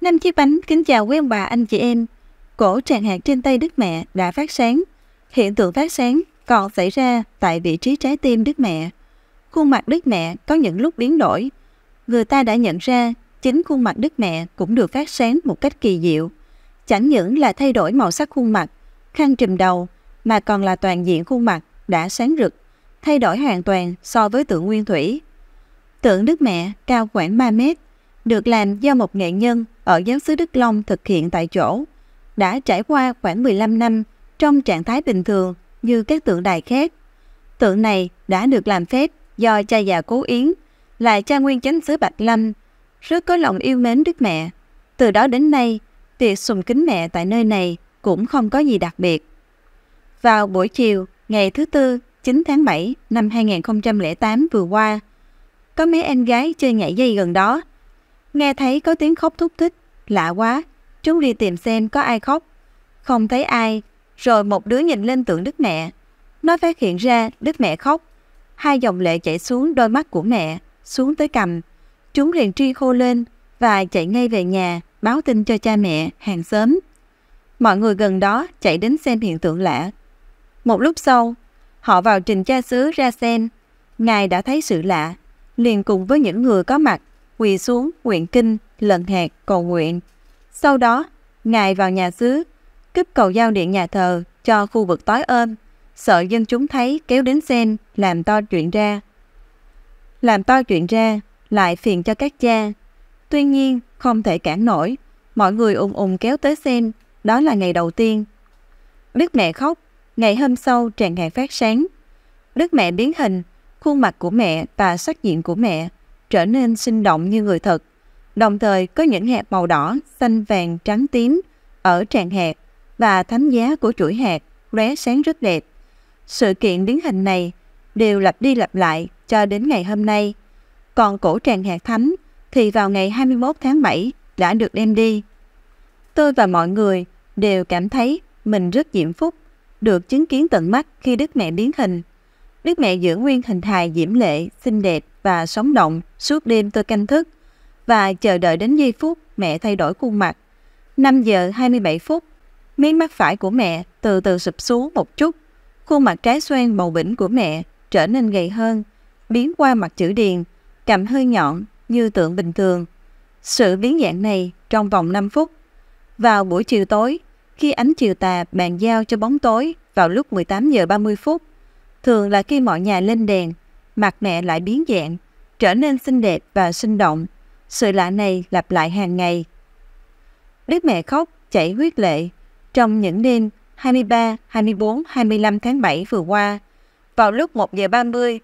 Năm chiếc bánh kính chào quý ông bà anh chị em. Cổ tràng hạt trên tay Đức Mẹ đã phát sáng. Hiện tượng phát sáng còn xảy ra tại vị trí trái tim Đức Mẹ. Khuôn mặt Đức Mẹ có những lúc biến đổi. Người ta đã nhận ra chính khuôn mặt Đức Mẹ cũng được phát sáng một cách kỳ diệu. Chẳng những là thay đổi màu sắc khuôn mặt, khăn trùm đầu, mà còn là toàn diện khuôn mặt đã sáng rực, thay đổi hoàn toàn so với tượng nguyên thủy. Tượng Đức Mẹ cao khoảng 3 mét, được làm do một nghệ nhân ở giáo xứ Đức Long thực hiện tại chỗ, đã trải qua khoảng 15 năm trong trạng thái bình thường như các tượng đài khác. Tượng này đã được làm phép do cha già Cố Yến, là cha nguyên chánh xứ Bạch Lâm, rất có lòng yêu mến Đức Mẹ. Từ đó đến nay, tiệc sùng kính mẹ tại nơi này cũng không có gì đặc biệt. Vào buổi chiều, ngày thứ tư, 9 tháng 7 năm 2008 vừa qua, có mấy em gái chơi nhảy dây gần đó Nghe thấy có tiếng khóc thúc thích, lạ quá, chúng đi tìm xem có ai khóc. Không thấy ai, rồi một đứa nhìn lên tượng đức mẹ. Nó phát hiện ra đức mẹ khóc, hai dòng lệ chảy xuống đôi mắt của mẹ, xuống tới cầm. Chúng liền tri khô lên và chạy ngay về nhà báo tin cho cha mẹ, hàng xóm. Mọi người gần đó chạy đến xem hiện tượng lạ. Một lúc sau, họ vào trình cha xứ ra xem. Ngài đã thấy sự lạ, liền cùng với những người có mặt quỳ xuống nguyện kinh, lần hạt, cầu nguyện. Sau đó, Ngài vào nhà xứ, cướp cầu giao điện nhà thờ cho khu vực tối ôm, sợ dân chúng thấy kéo đến xem, làm to chuyện ra. Làm to chuyện ra, lại phiền cho các cha. Tuy nhiên, không thể cản nổi, mọi người ùng ùng kéo tới xem. đó là ngày đầu tiên. Đức mẹ khóc, ngày hôm sau tràn ngàn phát sáng. Đức mẹ biến hình, khuôn mặt của mẹ và sắc diện của mẹ trở nên sinh động như người thật. Đồng thời có những hạt màu đỏ, xanh vàng, trắng tím ở tràng hạt và thánh giá của chuỗi hạt lóe sáng rất đẹp. Sự kiện biến hình này đều lặp đi lặp lại cho đến ngày hôm nay. Còn cổ tràng hạt thánh thì vào ngày 21 tháng 7 đã được đem đi. Tôi và mọi người đều cảm thấy mình rất diễm phúc, được chứng kiến tận mắt khi Đức Mẹ biến hình. Đức Mẹ giữ nguyên hình hài diễm lệ, xinh đẹp, và sống động suốt đêm tôi canh thức và chờ đợi đến giây phút mẹ thay đổi khuôn mặt. 5 giờ 27 phút, mí mắt phải của mẹ từ từ sụp xuống một chút. Khuôn mặt trái xoan màu bỉnh của mẹ trở nên gầy hơn, biến qua mặt chữ điền, cầm hơi nhọn như tượng bình thường. Sự biến dạng này trong vòng 5 phút. Vào buổi chiều tối, khi ánh chiều tà bàn giao cho bóng tối vào lúc 18 giờ 30 phút, thường là khi mọi nhà lên đèn mặt mẹ lại biến dạng, trở nên xinh đẹp và sinh động. Sự lạ này lặp lại hàng ngày. Biết mẹ khóc, chảy huyết lệ. Trong những đêm 23, 24, 25 tháng 7 vừa qua, vào lúc 1 giờ 30,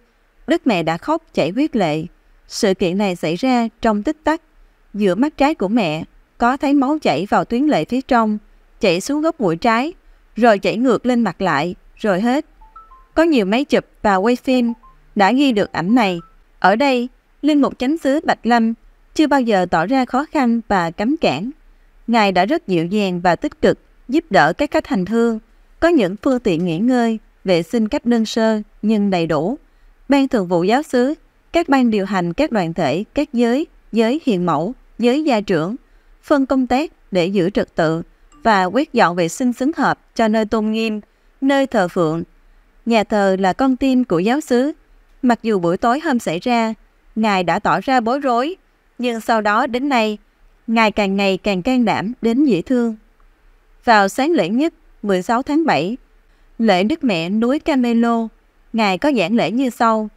Đức mẹ đã khóc chảy huyết lệ. Sự kiện này xảy ra trong tích tắc. Giữa mắt trái của mẹ có thấy máu chảy vào tuyến lệ phía trong, chảy xuống gốc mũi trái, rồi chảy ngược lên mặt lại, rồi hết. Có nhiều máy chụp và quay phim đã ghi được ảnh này. Ở đây, Linh Mục Chánh xứ Bạch Lâm chưa bao giờ tỏ ra khó khăn và cấm cản. Ngài đã rất dịu dàng và tích cực giúp đỡ các khách hành hương, có những phương tiện nghỉ ngơi, vệ sinh cách đơn sơ nhưng đầy đủ. Ban thường vụ giáo xứ, các ban điều hành các đoàn thể, các giới, giới hiền mẫu, giới gia trưởng, phân công tác để giữ trật tự và quét dọn vệ sinh xứng hợp cho nơi tôn nghiêm, nơi thờ phượng. Nhà thờ là con tim của giáo xứ, Mặc dù buổi tối hôm xảy ra, Ngài đã tỏ ra bối rối, nhưng sau đó đến nay, Ngài càng ngày càng can đảm đến dễ thương. Vào sáng lễ nhất, 16 tháng 7, lễ Đức Mẹ núi Camelo, Ngài có giảng lễ như sau.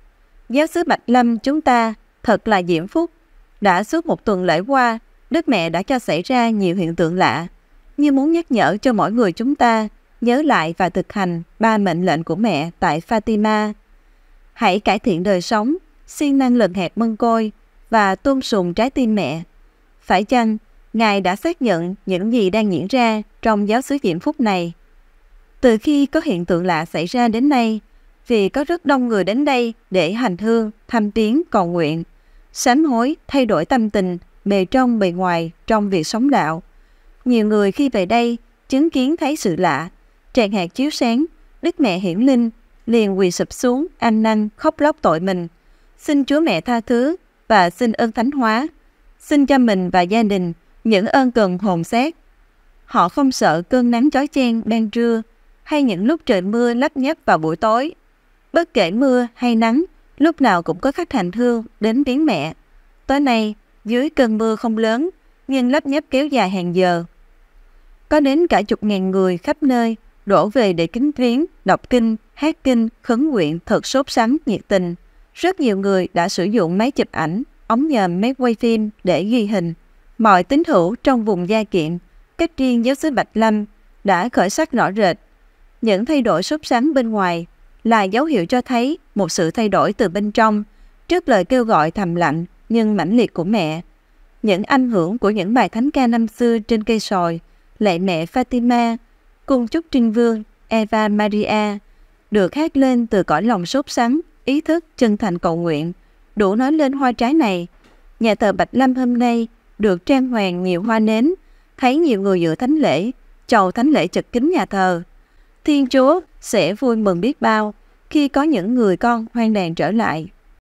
Giáo sứ Bạch Lâm chúng ta thật là diễm phúc. Đã suốt một tuần lễ qua, Đức Mẹ đã cho xảy ra nhiều hiện tượng lạ, như muốn nhắc nhở cho mỗi người chúng ta nhớ lại và thực hành ba mệnh lệnh của mẹ tại Fatima. Hãy cải thiện đời sống, siêng năng lần hẹp mân côi và tôn sùng trái tim mẹ. Phải chăng, Ngài đã xác nhận những gì đang diễn ra trong giáo xứ diễm phúc này? Từ khi có hiện tượng lạ xảy ra đến nay, vì có rất đông người đến đây để hành hương, thăm viếng, cầu nguyện, sám hối, thay đổi tâm tình, bề trong bề ngoài trong việc sống đạo. Nhiều người khi về đây chứng kiến thấy sự lạ, tràn hạt chiếu sáng, Đức Mẹ Hiển Linh liền quỳ sụp xuống, ăn năn, khóc lóc tội mình. Xin Chúa Mẹ tha thứ và xin ơn thánh hóa. Xin cho mình và gia đình những ơn cần hồn xét. Họ không sợ cơn nắng chói chang đang trưa hay những lúc trời mưa lấp nhấp vào buổi tối. Bất kể mưa hay nắng, lúc nào cũng có khách hành hương đến viếng mẹ. Tối nay, dưới cơn mưa không lớn, nhưng lấp nhấp kéo dài hàng giờ. Có đến cả chục ngàn người khắp nơi đổ về để kính viếng, đọc kinh, hát kinh, khấn nguyện thật sốt sắng, nhiệt tình. Rất nhiều người đã sử dụng máy chụp ảnh, ống nhòm máy quay phim để ghi hình. Mọi tín hữu trong vùng gia kiệm, cách riêng giáo sứ Bạch Lâm đã khởi sắc rõ rệt. Những thay đổi sốt sắng bên ngoài là dấu hiệu cho thấy một sự thay đổi từ bên trong trước lời kêu gọi thầm lạnh nhưng mãnh liệt của mẹ. Những ảnh hưởng của những bài thánh ca năm xưa trên cây sồi, lạy mẹ Fatima, cung chúc Trinh Vương, Eva Maria, được hát lên từ cõi lòng sốt sắng, ý thức chân thành cầu nguyện, đủ nói lên hoa trái này. Nhà thờ Bạch Lâm hôm nay được trang hoàng nhiều hoa nến, thấy nhiều người dự thánh lễ, chầu thánh lễ trực kính nhà thờ. Thiên Chúa sẽ vui mừng biết bao khi có những người con hoang đàn trở lại.